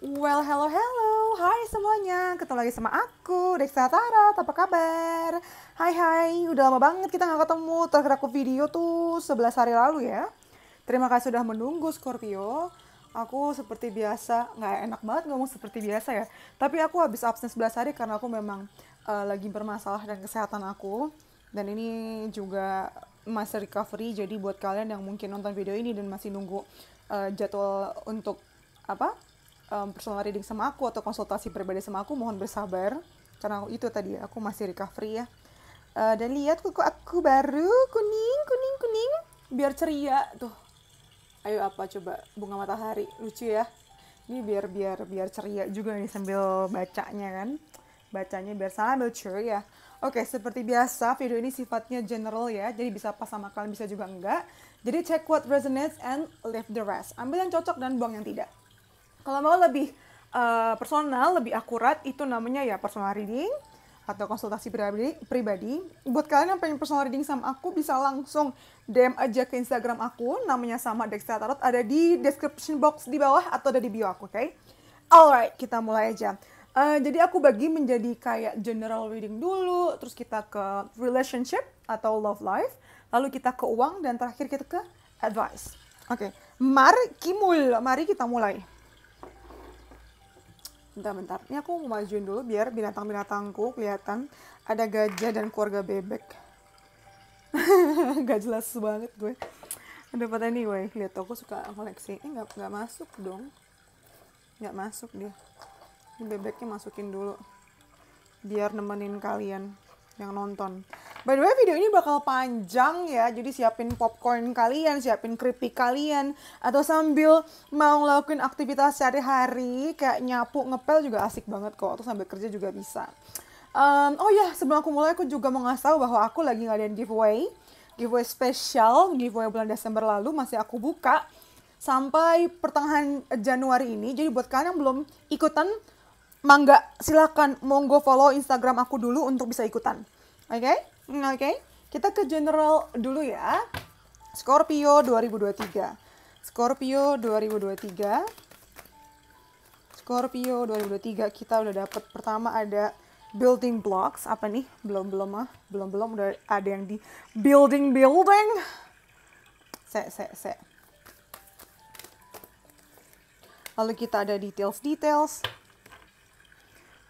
Well, hello, hello. Hai semuanya, ketemu lagi sama aku, Dexa Tara. Apa kabar? Hai, hai. Udah lama banget kita nggak ketemu. Terakhir aku video tuh 11 hari lalu ya. Terima kasih sudah menunggu, Scorpio. Aku seperti biasa, nggak enak banget ngomong seperti biasa ya. Tapi aku habis absen 11 hari karena aku memang uh, lagi bermasalah dengan kesehatan aku. Dan ini juga masih recovery, jadi buat kalian yang mungkin nonton video ini dan masih nunggu uh, jadwal untuk apa um, personal reading sama aku atau konsultasi pribadi sama aku mohon bersabar karena itu tadi aku masih recovery ya uh, dan lihat kuku aku baru kuning kuning kuning biar ceria tuh ayo apa coba bunga matahari lucu ya ini biar biar biar ceria juga nih sambil bacanya kan bacanya biar sambil ceria ya. Oke, seperti biasa video ini sifatnya general ya, jadi bisa pas sama kalian bisa juga enggak. Jadi check what resonates and leave the rest. Ambil yang cocok dan buang yang tidak. Kalau mau lebih uh, personal, lebih akurat, itu namanya ya personal reading atau konsultasi pribadi. Pribadi. Buat kalian yang pengen personal reading sama aku, bisa langsung DM aja ke Instagram aku, namanya sama Dexter Tarot, ada di description box di bawah atau ada di bio aku, oke? Okay? Alright, kita mulai aja. Uh, jadi aku bagi menjadi kayak general reading dulu, terus kita ke relationship atau love life, lalu kita ke uang, dan terakhir kita ke advice. Oke, okay. mari kimul, mari kita mulai bentar bentar ini aku mau majuin dulu biar binatang-binatangku kelihatan ada gajah dan keluarga bebek gak jelas banget gue dapat anyway lihat aku suka koleksi ini eh, nggak nggak masuk dong nggak masuk dia ini bebeknya masukin dulu biar nemenin kalian yang nonton By the way, video ini bakal panjang ya, jadi siapin popcorn kalian, siapin keripik kalian, atau sambil mau ngelakuin aktivitas sehari-hari, kayak nyapu, ngepel juga asik banget kok, atau sambil kerja juga bisa. Um, oh ya, sebelum aku mulai, aku juga mau ngasih tau bahwa aku lagi ngadain giveaway, giveaway spesial, giveaway bulan Desember lalu masih aku buka sampai pertengahan Januari ini. Jadi buat kalian yang belum ikutan, mangga silakan monggo follow Instagram aku dulu untuk bisa ikutan. Oke? Okay? Oke, okay. kita ke general dulu ya. Scorpio 2023. Scorpio 2023. Scorpio 2023 kita udah dapet pertama ada building blocks apa nih? Belum belum mah? belum belum udah ada yang di building building. Se se se. Lalu kita ada details details.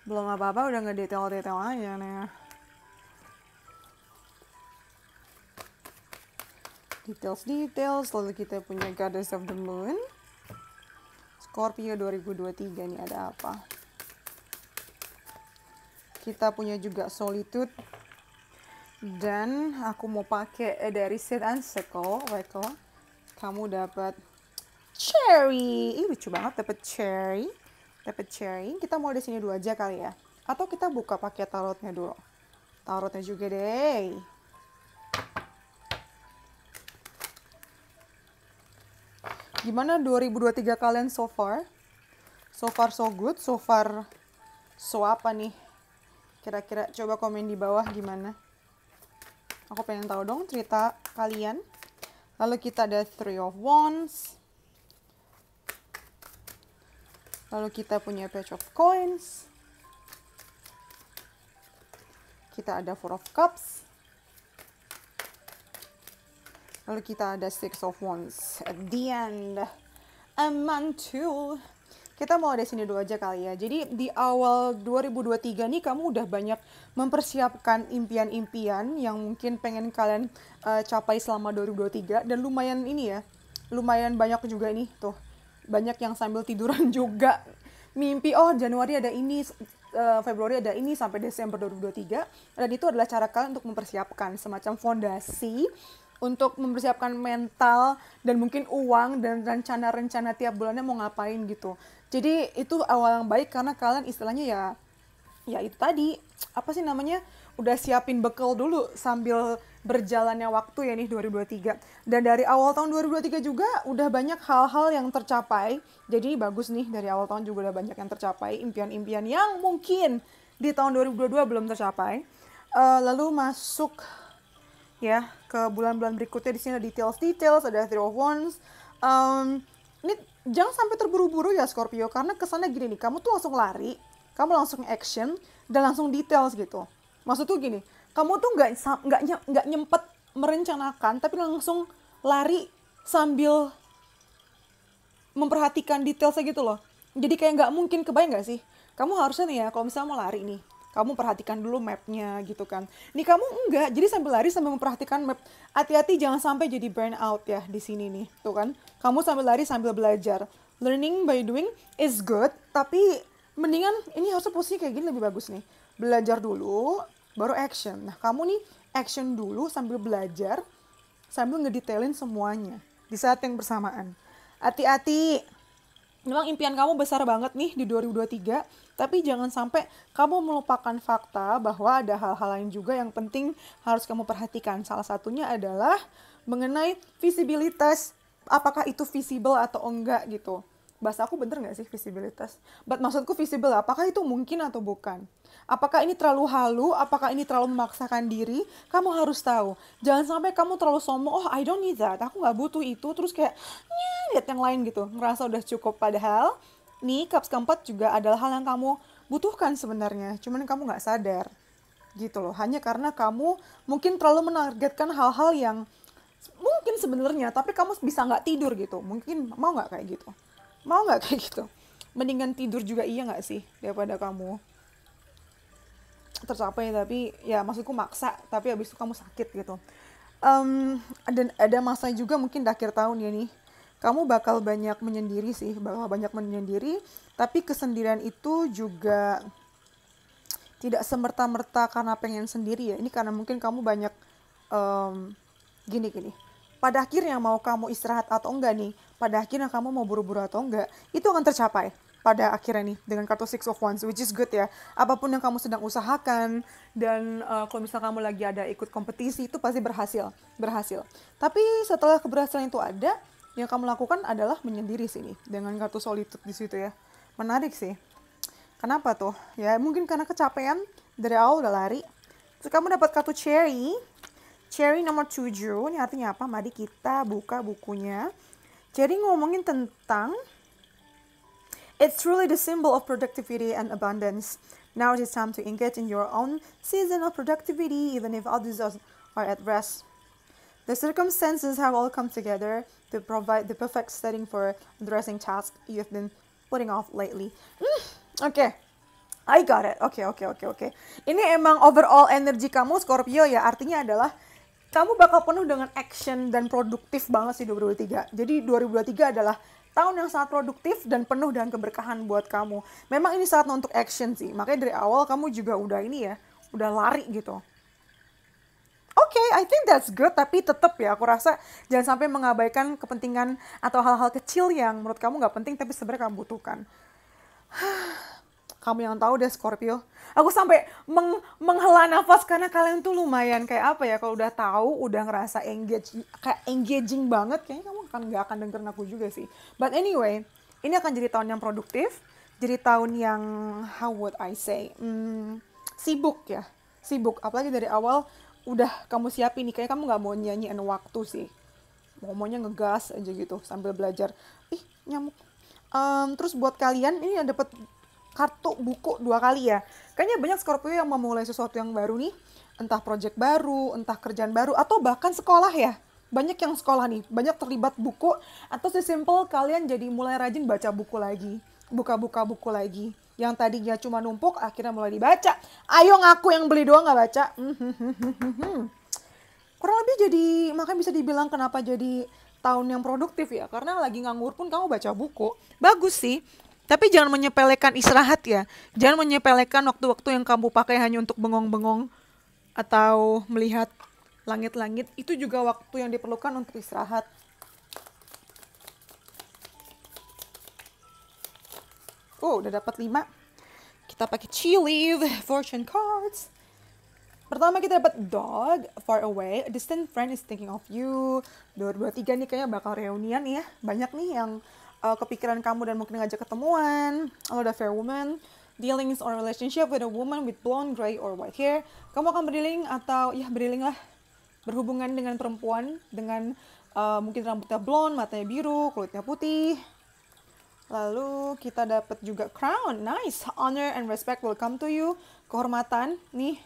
Belum apa-apa udah nggak detail detail aja nih. details-details lalu kita punya Goddess of the Moon Scorpio 2023 nih ada apa kita punya juga Solitude dan aku mau pakai eh, dari set and Circle Circle kamu dapat cherry Ih, lucu banget dapat cherry dapat cherry kita mau di sini dulu aja kali ya atau kita buka pakai tarotnya dulu tarotnya juga deh gimana 2023 kalian so far? So far so good, so far so apa nih? Kira-kira coba komen di bawah gimana? Aku pengen tahu dong cerita kalian. Lalu kita ada Three of Wands. Lalu kita punya Page of Coins. Kita ada Four of Cups. Lalu kita ada Six of Wands at the end. a month two Kita mau ada sini dulu aja kali ya. Jadi di awal 2023 nih kamu udah banyak mempersiapkan impian-impian yang mungkin pengen kalian uh, capai selama 2023 dan lumayan ini ya. Lumayan banyak juga nih tuh. Banyak yang sambil tiduran juga mimpi oh Januari ada ini uh, Februari ada ini sampai Desember 2023 dan itu adalah cara kalian untuk mempersiapkan semacam fondasi untuk mempersiapkan mental dan mungkin uang dan rencana-rencana tiap bulannya mau ngapain gitu. Jadi itu awal yang baik karena kalian istilahnya ya ya itu tadi apa sih namanya udah siapin bekal dulu sambil berjalannya waktu ya nih 2023 dan dari awal tahun 2023 juga udah banyak hal-hal yang tercapai jadi bagus nih dari awal tahun juga udah banyak yang tercapai impian-impian yang mungkin di tahun 2022 belum tercapai uh, lalu masuk ya ke bulan-bulan berikutnya di sini ada details-details, ada Three of Wands. Um, ini jangan sampai terburu-buru ya Scorpio karena kesannya gini nih, kamu tuh langsung lari, kamu langsung action dan langsung details gitu. Maksud tuh gini, kamu tuh nggak nggak nggak nyempet merencanakan tapi langsung lari sambil memperhatikan detailnya gitu loh. Jadi kayak nggak mungkin kebayang nggak sih? Kamu harusnya nih ya kalau misalnya mau lari nih, kamu perhatikan dulu mapnya gitu kan. Nih kamu enggak, jadi sambil lari sambil memperhatikan map. Hati-hati jangan sampai jadi burn out ya di sini nih, tuh kan. Kamu sambil lari sambil belajar. Learning by doing is good, tapi mendingan ini harusnya posisinya kayak gini lebih bagus nih. Belajar dulu, baru action. Nah kamu nih action dulu sambil belajar, sambil ngedetailin semuanya di saat yang bersamaan. Hati-hati, memang impian kamu besar banget nih di 2023, tapi jangan sampai kamu melupakan fakta bahwa ada hal-hal lain juga yang penting harus kamu perhatikan. Salah satunya adalah mengenai visibilitas, apakah itu visible atau enggak gitu bahasa aku bener nggak sih visibilitas? But maksudku visible, apakah itu mungkin atau bukan? Apakah ini terlalu halu? Apakah ini terlalu memaksakan diri? Kamu harus tahu. Jangan sampai kamu terlalu sombong, oh I don't need that, aku nggak butuh itu. Terus kayak, lihat yang lain gitu. Ngerasa udah cukup. Padahal, nih cups keempat juga adalah hal yang kamu butuhkan sebenarnya. Cuman kamu nggak sadar gitu loh. Hanya karena kamu mungkin terlalu menargetkan hal-hal yang mungkin sebenarnya tapi kamu bisa nggak tidur gitu mungkin mau nggak kayak gitu mau nggak kayak gitu mendingan tidur juga iya nggak sih daripada kamu tercapai ya, tapi ya maksudku maksa tapi habis itu kamu sakit gitu um, dan ada masa juga mungkin di akhir tahun ya nih kamu bakal banyak menyendiri sih bakal banyak menyendiri tapi kesendirian itu juga tidak semerta-merta karena pengen sendiri ya ini karena mungkin kamu banyak gini-gini um, gini, gini. pada akhirnya mau kamu istirahat atau enggak nih pada akhirnya kamu mau buru-buru atau enggak, itu akan tercapai pada akhirnya nih dengan kartu Six of Wands, which is good ya. Apapun yang kamu sedang usahakan dan uh, kalau misalnya kamu lagi ada ikut kompetisi itu pasti berhasil, berhasil. Tapi setelah keberhasilan itu ada, yang kamu lakukan adalah menyendiri sini dengan kartu Solitude di situ ya. Menarik sih. Kenapa tuh? Ya mungkin karena kecapean dari awal udah lari. Terus kamu dapat kartu Cherry. Cherry nomor 7, ini artinya apa? Mari kita buka bukunya Jadi ngomongin tentang It's truly the symbol of productivity and abundance. Now it is time to engage in your own season of productivity, even if others are at rest. The circumstances have all come together to provide the perfect setting for addressing tasks you've been putting off lately. Mm, okay, I got it. Okay, okay, okay, okay, Ini emang overall energy kamu Scorpio ya, artinya adalah kamu bakal penuh dengan action dan produktif banget sih 2023. Jadi 2023 adalah tahun yang sangat produktif dan penuh dengan keberkahan buat kamu. Memang ini saatnya untuk action sih. Makanya dari awal kamu juga udah ini ya, udah lari gitu. Oke, okay, I think that's good, tapi tetap ya aku rasa jangan sampai mengabaikan kepentingan atau hal-hal kecil yang menurut kamu nggak penting tapi sebenarnya kamu butuhkan. kamu yang tahu deh Scorpio aku sampai meng menghela nafas karena kalian tuh lumayan kayak apa ya kalau udah tahu udah ngerasa engage kayak engaging banget kayaknya kamu akan nggak akan dengerin aku juga sih but anyway ini akan jadi tahun yang produktif jadi tahun yang how would I say hmm, sibuk ya sibuk apalagi dari awal udah kamu siapin nih kayak kamu nggak mau nyanyiin waktu sih ngomongnya ngegas aja gitu sambil belajar ih nyamuk um, terus buat kalian ini yang dapat kartu buku dua kali ya. Kayaknya banyak Scorpio yang memulai sesuatu yang baru nih, entah project baru, entah kerjaan baru, atau bahkan sekolah ya. Banyak yang sekolah nih, banyak terlibat buku, atau sesimpel kalian jadi mulai rajin baca buku lagi, buka-buka buku lagi. Yang tadinya cuma numpuk, akhirnya mulai dibaca. Ayo ngaku yang beli doang gak baca. Kurang lebih jadi, makanya bisa dibilang kenapa jadi tahun yang produktif ya karena lagi nganggur pun kamu baca buku bagus sih tapi jangan menyepelekan istirahat ya. Jangan menyepelekan waktu-waktu yang kamu pakai hanya untuk bengong-bengong atau melihat langit-langit. Itu juga waktu yang diperlukan untuk istirahat. Oh, udah dapat lima. Kita pakai chili, fortune cards. Pertama kita dapat dog, far away, a distant friend is thinking of you. Dua, dua, tiga nih kayaknya bakal reunian ya. Banyak nih yang uh, kepikiran kamu dan mungkin ngajak ketemuan, lo udah fair woman, dealings or relationship with a woman with blonde, gray, or white hair, kamu akan berdealing atau ya berdealing lah, berhubungan dengan perempuan dengan uh, mungkin rambutnya blonde, matanya biru, kulitnya putih. Lalu kita dapat juga crown, nice, honor and respect will come to you, kehormatan nih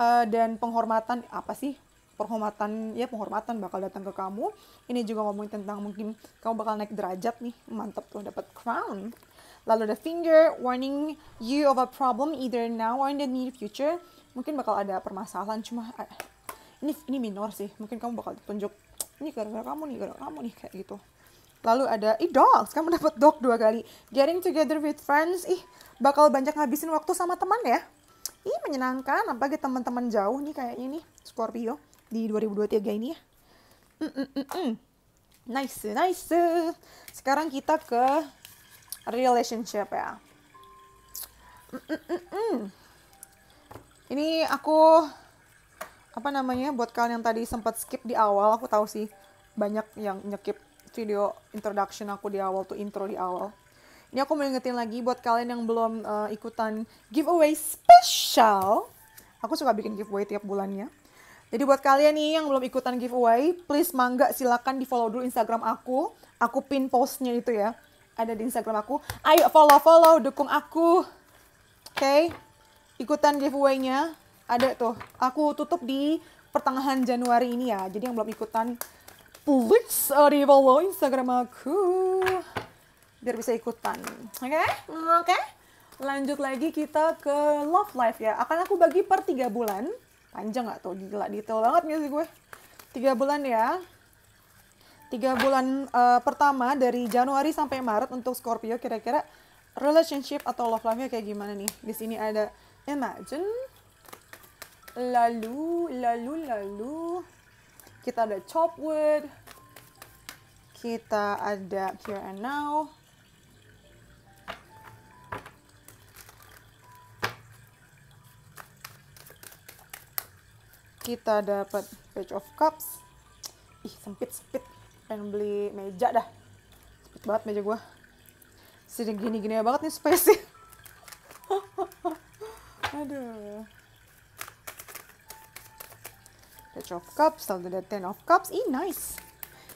uh, dan penghormatan apa sih? penghormatan ya penghormatan bakal datang ke kamu ini juga ngomongin tentang mungkin kamu bakal naik derajat nih mantap tuh dapat crown lalu ada finger warning you of a problem either now or in the near future mungkin bakal ada permasalahan cuma eh, ini ini minor sih mungkin kamu bakal ditunjuk ini gara-gara kamu nih gara-gara kamu nih kayak gitu lalu ada i dogs kamu dapat dog dua kali getting together with friends ih bakal banyak ngabisin waktu sama teman ya ih menyenangkan apalagi teman-teman jauh nih kayaknya nih Scorpio di 2023 ini ya. Mm, mm -mm -mm. Nice, nice. Sekarang kita ke relationship ya. Mm, mm -mm -mm. Ini aku apa namanya buat kalian yang tadi sempat skip di awal, aku tahu sih banyak yang nyekip video introduction aku di awal tuh intro di awal. Ini aku mau ingetin lagi buat kalian yang belum uh, ikutan giveaway special. Aku suka bikin giveaway tiap bulannya. Jadi buat kalian nih yang belum ikutan giveaway, please mangga silakan di follow dulu Instagram aku. Aku pin postnya itu ya. Ada di Instagram aku. Ayo follow-follow, dukung aku. Oke, okay. ikutan giveaway-nya. Ada tuh, aku tutup di pertengahan Januari ini ya. Jadi yang belum ikutan, please uh, di follow Instagram aku. Biar bisa ikutan. Oke? Okay? Oke? Okay? Lanjut lagi kita ke love life ya. Akan aku bagi per 3 bulan panjang nggak tuh gila detail banget gak sih gue tiga bulan ya tiga bulan uh, pertama dari Januari sampai Maret untuk Scorpio kira-kira relationship atau love life-nya kayak gimana nih di sini ada imagine lalu lalu lalu kita ada chop wood kita ada here and now kita dapat page of cups ih sempit sempit pengen beli meja dah sempit banget meja gue sini gini gini banget nih space aduh page of cups lalu ada ten of cups ih nice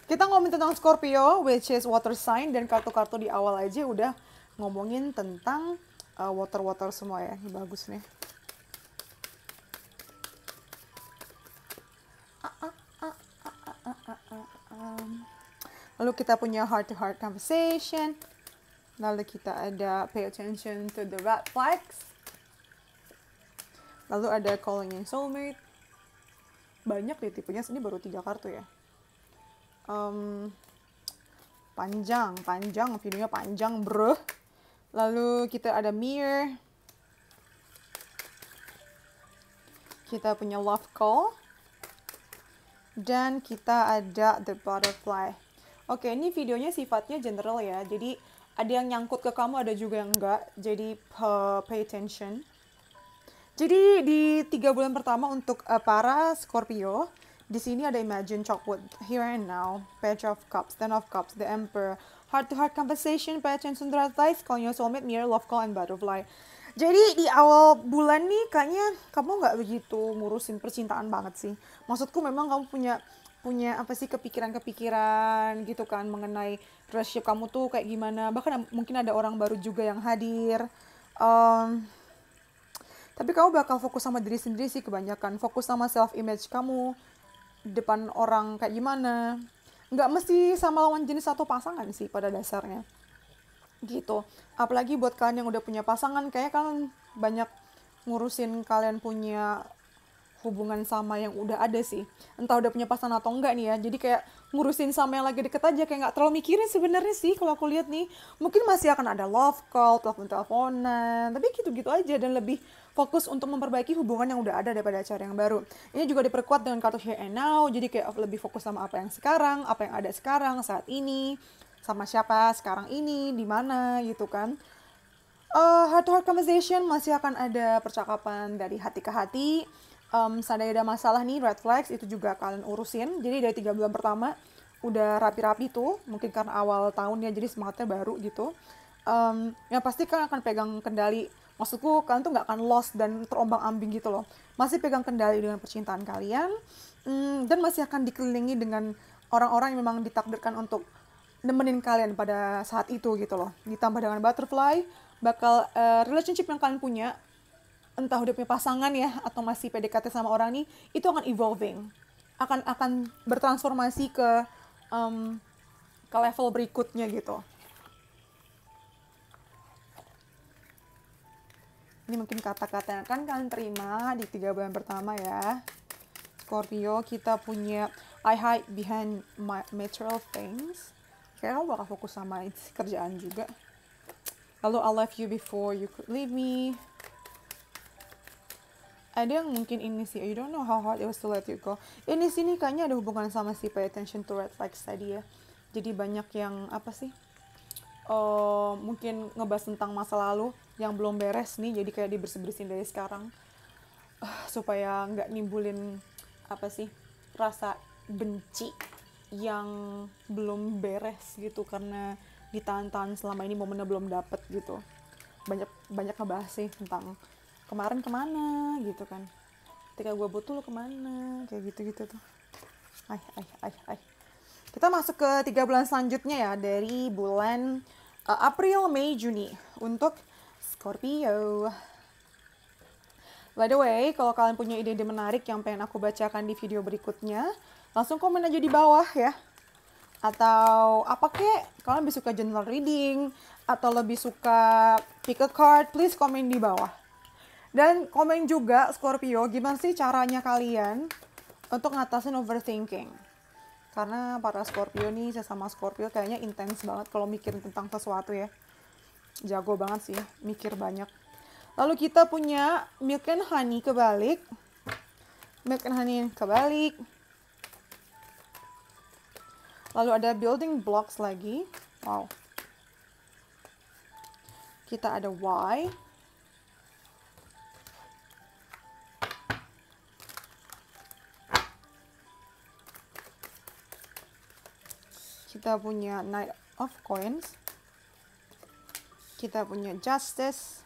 kita ngomongin tentang Scorpio which is water sign dan kartu-kartu di awal aja udah ngomongin tentang uh, water-water uh, water -water semua ya ini bagus nih lalu kita punya heart to heart conversation lalu kita ada pay attention to the red flags lalu ada calling in soulmate banyak deh tipenya ini baru tiga kartu ya um, panjang panjang videonya panjang bro lalu kita ada mirror kita punya love call dan kita ada the butterfly Oke, ini videonya sifatnya general ya. Jadi ada yang nyangkut ke kamu, ada juga yang enggak. Jadi pay attention. Jadi di tiga bulan pertama untuk uh, para Scorpio, di sini ada Imagine Chocolate, Here and Now, Page of Cups, Ten of Cups, The Emperor, Heart to Heart Conversation, Pay Attention to Red Call Your Soulmate, Mirror, Love Call, and Butterfly. Jadi di awal bulan nih kayaknya kamu nggak begitu ngurusin percintaan banget sih. Maksudku memang kamu punya punya apa sih kepikiran-kepikiran gitu kan mengenai relationship kamu tuh kayak gimana bahkan mungkin ada orang baru juga yang hadir um, tapi kamu bakal fokus sama diri sendiri sih kebanyakan fokus sama self image kamu depan orang kayak gimana nggak mesti sama lawan jenis atau pasangan sih pada dasarnya gitu apalagi buat kalian yang udah punya pasangan kayak kalian banyak ngurusin kalian punya hubungan sama yang udah ada sih entah udah punya pasangan atau enggak nih ya jadi kayak ngurusin sama yang lagi deket aja kayak nggak terlalu mikirin sebenarnya sih kalau aku lihat nih mungkin masih akan ada love call telepon teleponan tapi gitu gitu aja dan lebih fokus untuk memperbaiki hubungan yang udah ada daripada acara yang baru ini juga diperkuat dengan kartu here and now jadi kayak lebih fokus sama apa yang sekarang apa yang ada sekarang saat ini sama siapa sekarang ini di mana gitu kan uh, eh, heart to heart conversation masih akan ada percakapan dari hati ke hati um, seandainya ada masalah nih red flags itu juga kalian urusin jadi dari tiga bulan pertama udah rapi-rapi tuh mungkin karena awal tahun ya jadi semangatnya baru gitu um, yang pasti kalian akan pegang kendali maksudku kalian tuh nggak akan lost dan terombang ambing gitu loh masih pegang kendali dengan percintaan kalian um, dan masih akan dikelilingi dengan orang-orang yang memang ditakdirkan untuk nemenin kalian pada saat itu gitu loh ditambah dengan butterfly bakal uh, relationship yang kalian punya entah udah punya pasangan ya atau masih PDKT sama orang nih itu akan evolving akan akan bertransformasi ke um, ke level berikutnya gitu ini mungkin kata-kata yang akan kalian terima di tiga bulan pertama ya Scorpio kita punya I hide behind my material things kayak kamu bakal fokus sama kerjaan juga lalu I love you before you could leave me ada yang mungkin ini sih you don't know how hard it was to let you go ini sini kayaknya ada hubungan sama si pay attention to red flags tadi ya jadi banyak yang apa sih uh, mungkin ngebahas tentang masa lalu yang belum beres nih jadi kayak dibersih-bersihin dari sekarang uh, supaya nggak nimbulin apa sih rasa benci yang belum beres gitu karena ditahan-tahan selama ini momennya belum dapet gitu banyak banyak ngebahas sih tentang kemarin kemana gitu kan ketika gue butuh lo kemana kayak gitu gitu tuh ay ay ay ay kita masuk ke tiga bulan selanjutnya ya dari bulan uh, April Mei Juni untuk Scorpio By the way, kalau kalian punya ide-ide menarik yang pengen aku bacakan di video berikutnya, langsung komen aja di bawah ya. Atau apa kek, kalian lebih suka general reading, atau lebih suka pick a card, please komen di bawah. Dan komen juga Scorpio, gimana sih caranya kalian untuk ngatasin overthinking? Karena para Scorpio nih, sesama Scorpio kayaknya intens banget kalau mikir tentang sesuatu ya. Jago banget sih, mikir banyak. Lalu kita punya milk and honey kebalik. Milk and honey kebalik. Lalu ada building blocks lagi. Wow. Kita ada why kita punya Knight of Coins kita punya Justice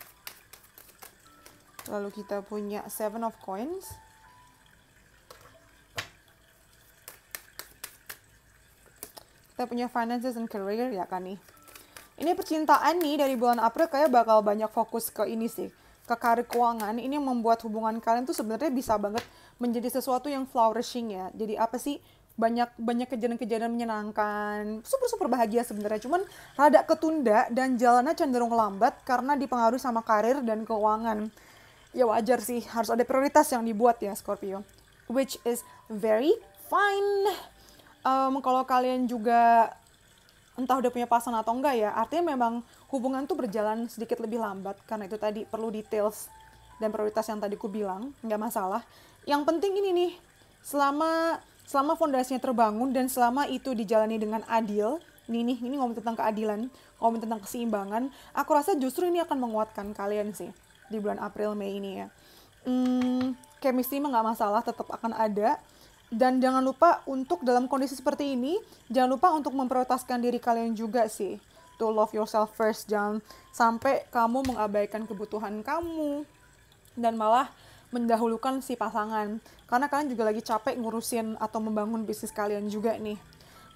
lalu kita punya Seven of Coins kita punya Finances and Career ya kan nih ini percintaan nih dari bulan April kayak bakal banyak fokus ke ini sih ke karir keuangan ini yang membuat hubungan kalian tuh sebenarnya bisa banget menjadi sesuatu yang flourishing ya jadi apa sih banyak banyak kejadian-kejadian menyenangkan super super bahagia sebenarnya cuman rada ketunda dan jalannya cenderung lambat karena dipengaruhi sama karir dan keuangan ya wajar sih harus ada prioritas yang dibuat ya Scorpio which is very fine um, kalau kalian juga entah udah punya pasangan atau enggak ya artinya memang hubungan tuh berjalan sedikit lebih lambat karena itu tadi perlu details dan prioritas yang tadi ku bilang nggak masalah yang penting ini nih selama selama fondasinya terbangun dan selama itu dijalani dengan adil, ini ini ngomong tentang keadilan, ngomong tentang keseimbangan, aku rasa justru ini akan menguatkan kalian sih di bulan April Mei ini ya. Hmm, chemistry mah nggak masalah, tetap akan ada. Dan jangan lupa untuk dalam kondisi seperti ini, jangan lupa untuk memprioritaskan diri kalian juga sih. To love yourself first, jangan sampai kamu mengabaikan kebutuhan kamu dan malah mendahulukan si pasangan karena kalian juga lagi capek ngurusin atau membangun bisnis kalian juga nih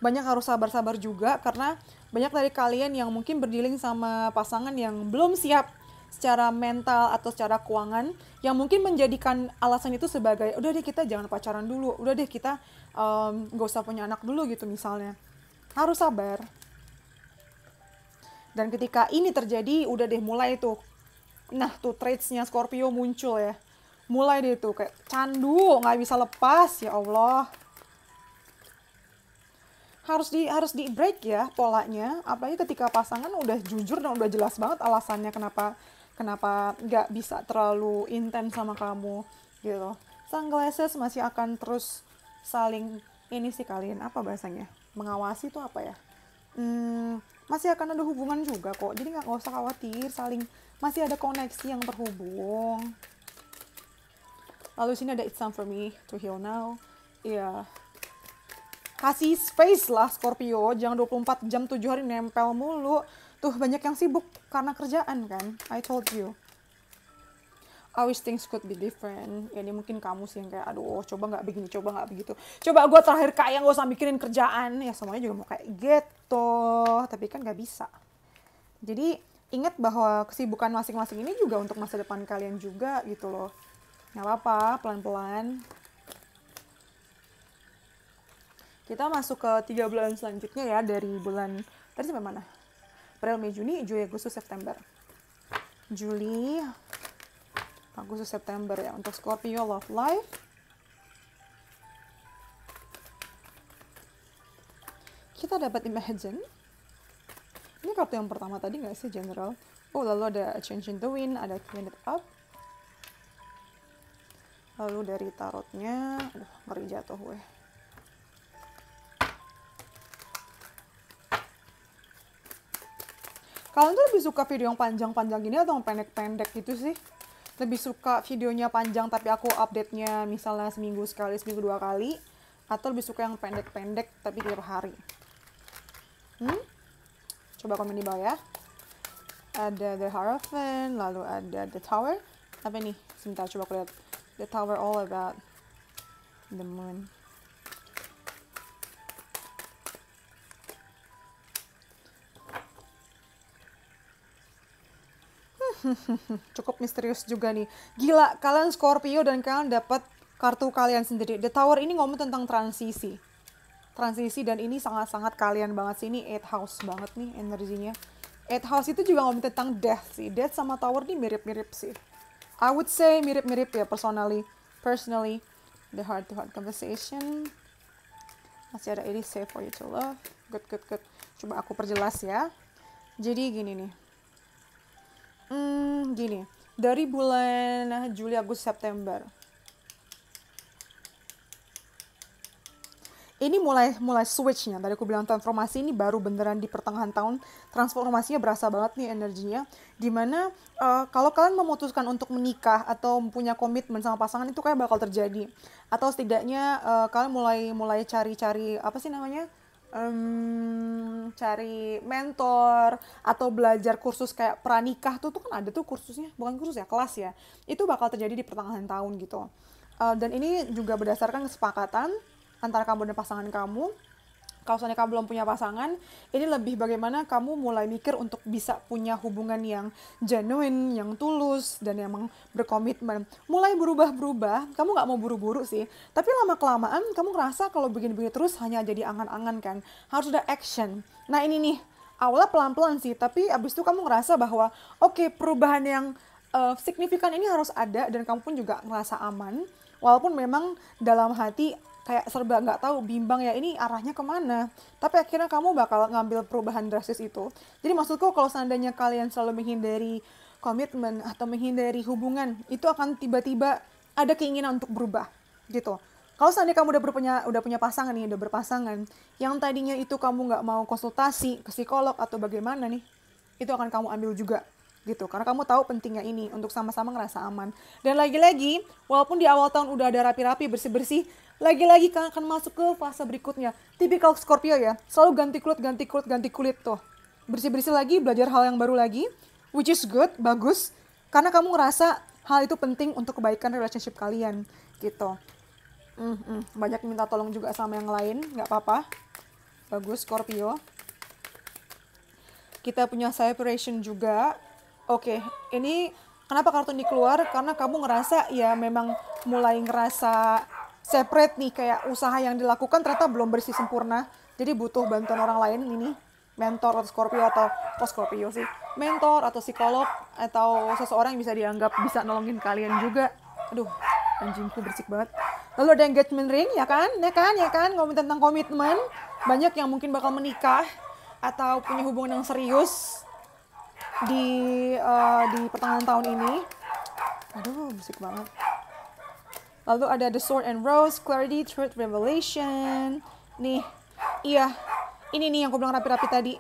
banyak harus sabar-sabar juga karena banyak dari kalian yang mungkin berdiling sama pasangan yang belum siap secara mental atau secara keuangan yang mungkin menjadikan alasan itu sebagai udah deh kita jangan pacaran dulu udah deh kita um, mmm, gak usah punya anak dulu gitu misalnya harus sabar dan ketika ini terjadi udah deh mulai tuh nah tuh traitsnya Scorpio muncul ya mulai deh tuh kayak candu nggak bisa lepas ya Allah harus di harus di break ya polanya apalagi ketika pasangan udah jujur dan udah jelas banget alasannya kenapa kenapa nggak bisa terlalu intens sama kamu gitu sunglasses masih akan terus saling ini sih kalian apa bahasanya mengawasi tuh apa ya hmm, masih akan ada hubungan juga kok jadi nggak usah khawatir saling masih ada koneksi yang terhubung Lalu sini ada It's Time For Me To Heal Now. Iya. Yeah. Kasih space lah Scorpio. Jangan 24 jam 7 hari nempel mulu. Tuh banyak yang sibuk karena kerjaan kan. I told you. I wish things could be different. Ya ini mungkin kamu sih yang kayak, aduh coba nggak begini, coba nggak begitu. Coba gue terakhir kaya gak usah mikirin kerjaan. Ya semuanya juga mau kayak gitu. Tapi kan nggak bisa. Jadi ingat bahwa kesibukan masing-masing ini juga untuk masa depan kalian juga gitu loh nggak apa-apa pelan-pelan kita masuk ke tiga bulan selanjutnya ya dari bulan tadi sampai mana April Mei Juni Juli Agustus September Juli Agustus September ya untuk Scorpio Love Life kita dapat Imagine ini kartu yang pertama tadi nggak sih general oh lalu ada Change the Wind ada Clean It Up lalu dari tarotnya aduh ngeri jatuh gue kalian tuh lebih suka video yang panjang-panjang gini atau yang pendek-pendek gitu sih lebih suka videonya panjang tapi aku update-nya misalnya seminggu sekali, seminggu dua kali atau lebih suka yang pendek-pendek tapi tiap hari hmm? coba komen di bawah ya ada The Hierophant, lalu ada The Tower apa nih? sebentar coba aku lihat The tell all about the moon. Cukup misterius juga nih. Gila, kalian Scorpio dan kalian dapat kartu kalian sendiri. The Tower ini ngomong tentang transisi. Transisi dan ini sangat-sangat kalian banget sih. Ini Eight house banget nih energinya. Eight house itu juga ngomong tentang death sih. Death sama Tower ini mirip-mirip sih. I would say mirip-mirip ya personally personally the heart to heart conversation masih ada ini save for you to love good good good coba aku perjelas ya jadi gini nih hmm, gini dari bulan Juli Agustus September ini mulai mulai switchnya tadi aku bilang transformasi ini baru beneran di pertengahan tahun transformasinya berasa banget nih energinya dimana uh, eh, kalau kalian memutuskan untuk menikah atau punya komitmen sama pasangan itu kayak bakal terjadi atau setidaknya uh, kalian mulai mulai cari-cari apa sih namanya um, cari mentor atau belajar kursus kayak pranikah tuh tuh kan ada tuh kursusnya bukan kursus ya kelas ya itu bakal terjadi di pertengahan tahun gitu uh, dan ini juga berdasarkan kesepakatan antara kamu dan pasangan kamu kalau misalnya kamu belum punya pasangan, ini lebih bagaimana kamu mulai mikir untuk bisa punya hubungan yang genuine, yang tulus, dan emang berkomitmen. Mulai berubah-berubah, kamu nggak mau buru-buru sih, tapi lama-kelamaan kamu ngerasa kalau begini-begini terus hanya jadi angan-angan kan, harus ada action. Nah ini nih, awalnya pelan-pelan sih, tapi abis itu kamu ngerasa bahwa, oke okay, perubahan yang uh, signifikan ini harus ada, dan kamu pun juga ngerasa aman, walaupun memang dalam hati kayak serba nggak tahu bimbang ya ini arahnya kemana tapi akhirnya kamu bakal ngambil perubahan drastis itu jadi maksudku kalau seandainya kalian selalu menghindari komitmen atau menghindari hubungan itu akan tiba-tiba ada keinginan untuk berubah gitu kalau seandainya kamu udah punya udah punya pasangan nih udah berpasangan yang tadinya itu kamu nggak mau konsultasi ke psikolog atau bagaimana nih itu akan kamu ambil juga gitu karena kamu tahu pentingnya ini untuk sama-sama ngerasa aman dan lagi-lagi walaupun di awal tahun udah ada rapi-rapi bersih-bersih lagi-lagi akan masuk ke fase berikutnya tipikal Scorpio ya selalu ganti kulit ganti kulit ganti kulit tuh bersih-bersih lagi belajar hal yang baru lagi which is good bagus karena kamu ngerasa hal itu penting untuk kebaikan relationship kalian gitu mm hmm banyak minta tolong juga sama yang lain nggak apa-apa bagus Scorpio kita punya separation juga oke okay, ini kenapa kartun keluar? karena kamu ngerasa ya memang mulai ngerasa separate nih kayak usaha yang dilakukan ternyata belum bersih sempurna jadi butuh bantuan orang lain ini mentor atau Scorpio atau oh Scorpio sih mentor atau psikolog atau seseorang yang bisa dianggap bisa nolongin kalian juga aduh anjingku bersik banget lalu ada engagement ring ya kan ya kan ya kan ngomong tentang komitmen banyak yang mungkin bakal menikah atau punya hubungan yang serius di uh, di pertengahan tahun ini. Aduh, musik banget. Lalu ada The Sword and Rose, Clarity, Truth, Revelation. Nih, iya, ini nih yang aku bilang rapi-rapi tadi.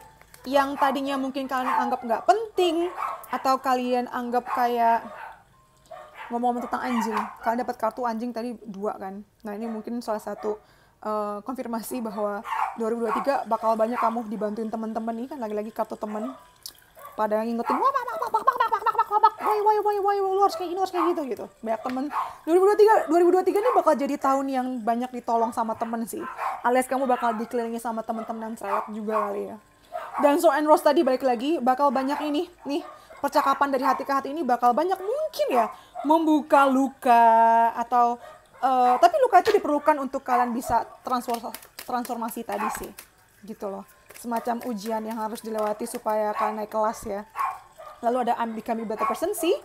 Yang tadinya mungkin kalian anggap nggak penting, atau kalian anggap kayak ngomong-ngomong tentang anjing. Kalian dapat kartu anjing tadi dua kan. Nah ini mungkin salah satu uh, konfirmasi bahwa 2023 bakal banyak kamu dibantuin teman-teman nih kan lagi-lagi kartu temen pada ngingetin wah wah wah wah wah wah wah wah wah wah wah wah wah wah lu harus kayak gini harus kayak gitu gitu banyak temen 2023 2023 ini bakal jadi tahun yang banyak ditolong sama temen sih alias kamu bakal dikelilingi sama temen-temen yang cerewet juga kali ya dan so and rose tadi balik lagi bakal banyak ini nih percakapan dari hati ke hati ini bakal banyak mungkin ya membuka luka atau uh, tapi luka itu diperlukan untuk kalian bisa wah transformasi tadi sih gitu loh semacam ujian yang harus dilewati supaya kalian naik kelas ya. Lalu ada I'm Becoming Better Person sih.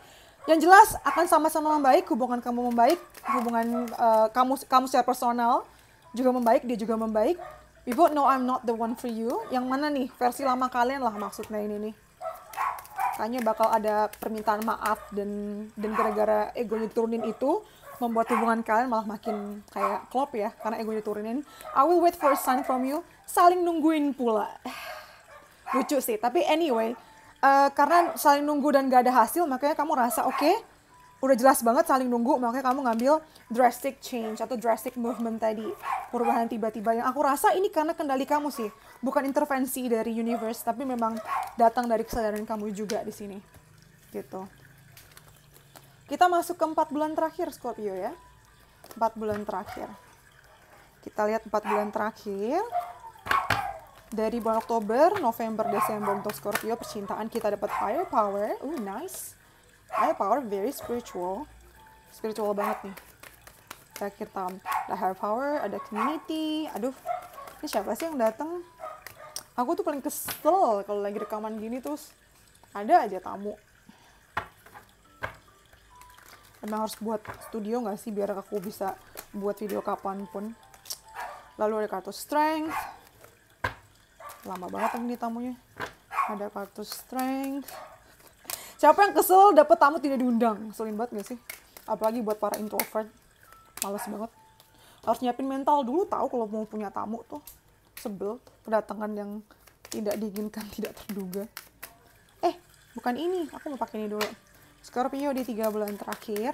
Yang jelas akan sama-sama membaik, hubungan kamu membaik, hubungan uh, kamu kamu secara personal juga membaik, dia juga membaik. We both know I'm not the one for you. Yang mana nih versi lama kalian lah maksudnya ini nih. Kayaknya bakal ada permintaan maaf dan dan gara-gara egonya turunin itu membuat hubungan kalian malah makin kayak klop ya karena egonya turunin I will wait for a sign from you saling nungguin pula lucu sih tapi anyway uh, karena saling nunggu dan gak ada hasil makanya kamu rasa oke okay, udah jelas banget saling nunggu makanya kamu ngambil drastic change atau drastic movement tadi perubahan tiba-tiba yang aku rasa ini karena kendali kamu sih bukan intervensi dari universe tapi memang datang dari kesadaran kamu juga di sini gitu kita masuk ke empat bulan terakhir Scorpio ya. empat bulan terakhir. Kita lihat empat bulan terakhir. Dari bulan Oktober, November, Desember untuk Scorpio percintaan kita dapat higher power. oh nice. Higher power very spiritual. Spiritual banget nih. Terakhir tam, ada higher power, ada community. Aduh, ini siapa sih yang datang? Aku tuh paling kesel kalau lagi rekaman gini terus ada aja tamu emang harus buat studio nggak sih biar aku bisa buat video kapanpun lalu ada kartu strength lama banget ini tamunya ada kartu strength siapa yang kesel dapat tamu tidak diundang keselin banget gak sih apalagi buat para introvert males banget harus nyiapin mental dulu tahu kalau mau punya tamu tuh sebel kedatangan yang tidak diinginkan tidak terduga eh bukan ini aku mau pakai ini dulu Scorpio di tiga bulan terakhir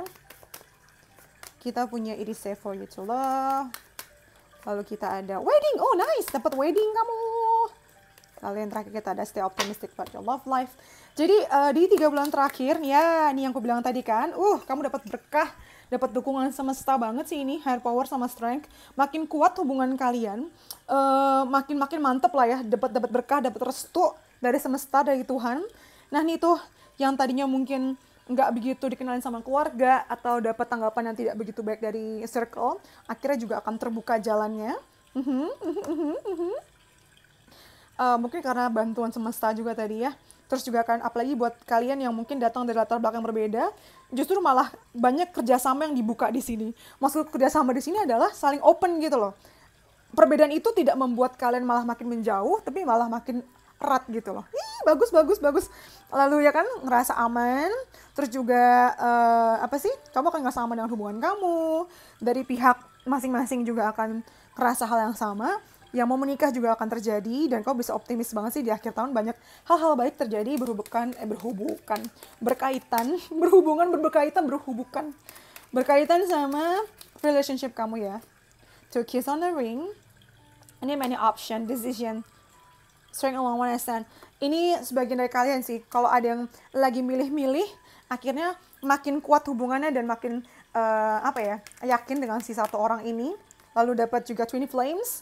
kita punya It Is Safe For You To Love lalu kita ada Wedding oh nice dapat wedding kamu lalu yang terakhir kita ada Stay Optimistic about Your Love Life jadi uh, di tiga bulan terakhir ya ini yang aku bilang tadi kan uh kamu dapat berkah dapat dukungan semesta banget sih ini higher power sama strength makin kuat hubungan kalian uh, makin makin mantep lah ya dapat dapat berkah dapat restu dari semesta dari Tuhan nah ini tuh yang tadinya mungkin nggak begitu dikenalin sama keluarga atau dapat tanggapan yang tidak begitu baik dari circle, akhirnya juga akan terbuka jalannya. uh mungkin karena bantuan semesta juga tadi ya. Terus juga akan apalagi buat kalian yang mungkin datang dari latar belakang berbeda, justru malah banyak kerjasama yang dibuka di sini. Maksud kerjasama di sini adalah saling open gitu loh. Perbedaan itu tidak membuat kalian malah makin menjauh, tapi malah makin erat gitu loh Ih, bagus bagus bagus lalu ya kan ngerasa aman terus juga uh, apa sih kamu akan ngerasa aman dengan hubungan kamu dari pihak masing-masing juga akan ngerasa hal yang sama yang mau menikah juga akan terjadi dan kau bisa optimis banget sih di akhir tahun banyak hal-hal baik terjadi berhubungan eh berhubungan berkaitan berhubungan berberkaitan berhubungan berkaitan sama relationship kamu ya to kiss on the ring ini many option decision sering along one stand. Ini sebagian dari kalian sih, kalau ada yang lagi milih-milih, akhirnya makin kuat hubungannya dan makin uh, apa ya yakin dengan si satu orang ini. Lalu dapat juga twin flames.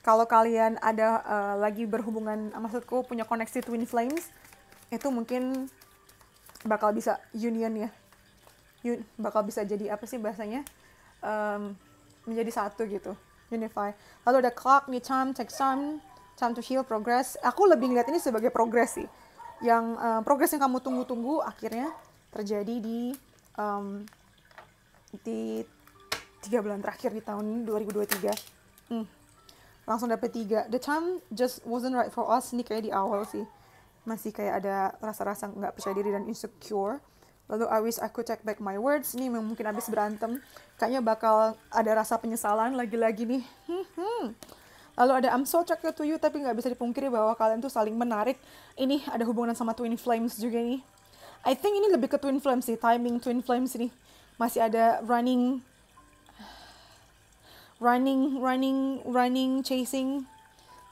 Kalau kalian ada uh, lagi berhubungan, maksudku punya koneksi twin flames, itu mungkin bakal bisa union ya. Un bakal bisa jadi apa sih bahasanya? Um, menjadi satu gitu, unify. Lalu ada clock, new time, take time, time to heal progress aku lebih ngeliat ini sebagai progres sih yang uh, progres yang kamu tunggu-tunggu akhirnya terjadi di um, di tiga bulan terakhir di tahun 2023 hmm. langsung dapet tiga the time just wasn't right for us ini kayak di awal sih masih kayak ada rasa-rasa nggak -rasa percaya diri dan insecure lalu I wish I could take back my words ini mungkin habis berantem kayaknya bakal ada rasa penyesalan lagi-lagi nih hmm, hmm Lalu ada I'm so attracted to you tapi nggak bisa dipungkiri bahwa kalian tuh saling menarik. Ini ada hubungan sama Twin Flames juga nih. I think ini lebih ke Twin Flames sih, timing Twin Flames ini. Masih ada running running, running, running, chasing.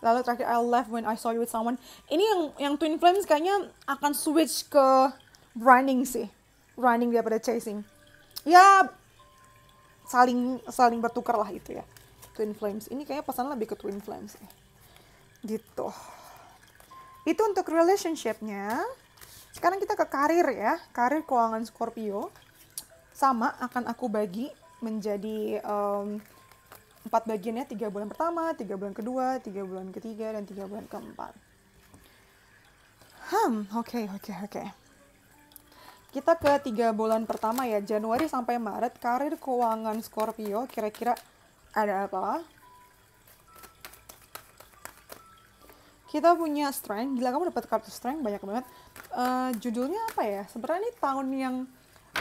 Lalu terakhir I left when I saw you with someone. Ini yang yang Twin Flames kayaknya akan switch ke running sih. Running daripada chasing. Ya saling saling bertukar lah itu ya. Twin Flames. Ini kayaknya pesan lebih ke Twin Flames. Eh. Gitu. Itu untuk relationshipnya. Sekarang kita ke karir ya. Karir keuangan Scorpio. Sama akan aku bagi menjadi um, empat bagiannya tiga bulan pertama, tiga bulan kedua, tiga bulan ketiga, dan tiga bulan keempat. Hmm, oke, okay, oke, okay, oke. Okay. Kita ke tiga bulan pertama ya, Januari sampai Maret, karir keuangan Scorpio kira-kira ada apa kita punya strength gila kamu dapat kartu strength banyak banget uh, judulnya apa ya sebenarnya ini tahun yang